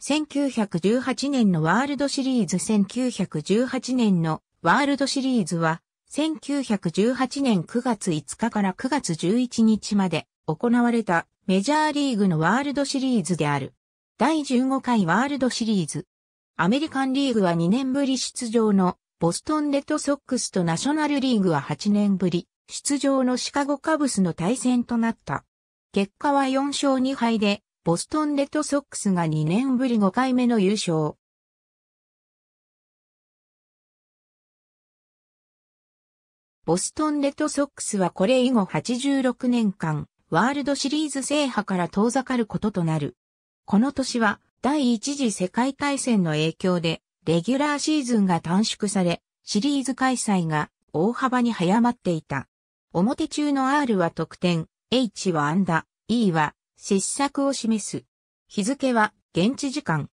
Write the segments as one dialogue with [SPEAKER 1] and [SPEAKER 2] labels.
[SPEAKER 1] 1918年のワールドシリーズ1918
[SPEAKER 2] 年のワールドシリーズは1918年9月5日から9月11日まで行われたメジャーリーグのワールドシリーズである。第15回ワールドシリーズ。アメリカンリーグは2年ぶり出場のボストンレッドソックスとナショナルリーグは8年ぶり出場のシカゴカブスの対戦となった。結果は4勝2敗でボストンレッドソックス
[SPEAKER 1] が2年ぶり5回目の優勝。ボストンレッドソックスはこれ以後
[SPEAKER 3] 86
[SPEAKER 2] 年間、ワールドシリーズ制覇から遠ざかることとなる。この年は第一次世界大戦の影響で、レギュラーシーズンが短縮され、シリーズ開催が大幅に早まっていた。表中の R は得点、H は安打、E は失策を示す。日付は現地時間。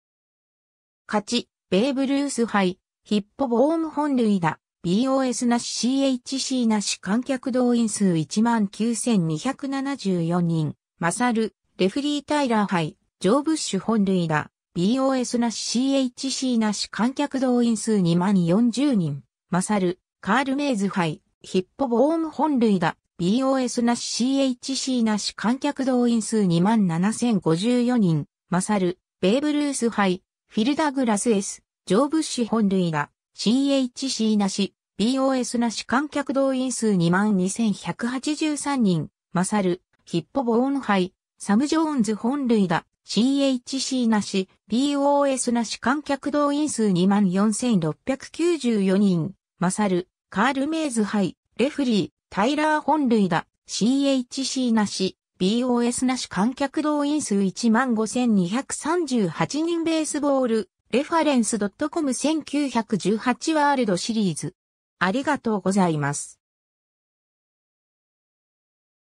[SPEAKER 2] 勝ち、ベーブ・ルース杯、ヒッポボーム本塁打、BOS なし CHC なし観客動員数19,274人、マサル、レフリー・タイラー杯、ジョー・ブッシュ本塁打、BOS なし CHC なし観客動員数2万40人、マサル、カール・メイズ杯、ヒッポボーム本塁打、BOS なし CHC なし観客動員数27,054人、マサル、ベーブ・ルース杯、フィルダグラス S、ジョーブッシュ本類が、CHC なし、BOS なし観客動員数22,183人、マサル、ヒッポボーン杯、サム・ジョーンズ本類が、CHC なし、BOS なし観客動員数24,694人、マサル、カール・メイズ杯、レフリー、タイラー本類だ。CHC なし、BOS なし観客動員数15,238人ベースボール、レファレンス .com1918 ワール
[SPEAKER 3] ド
[SPEAKER 1] シリーズ。ありがとうございます。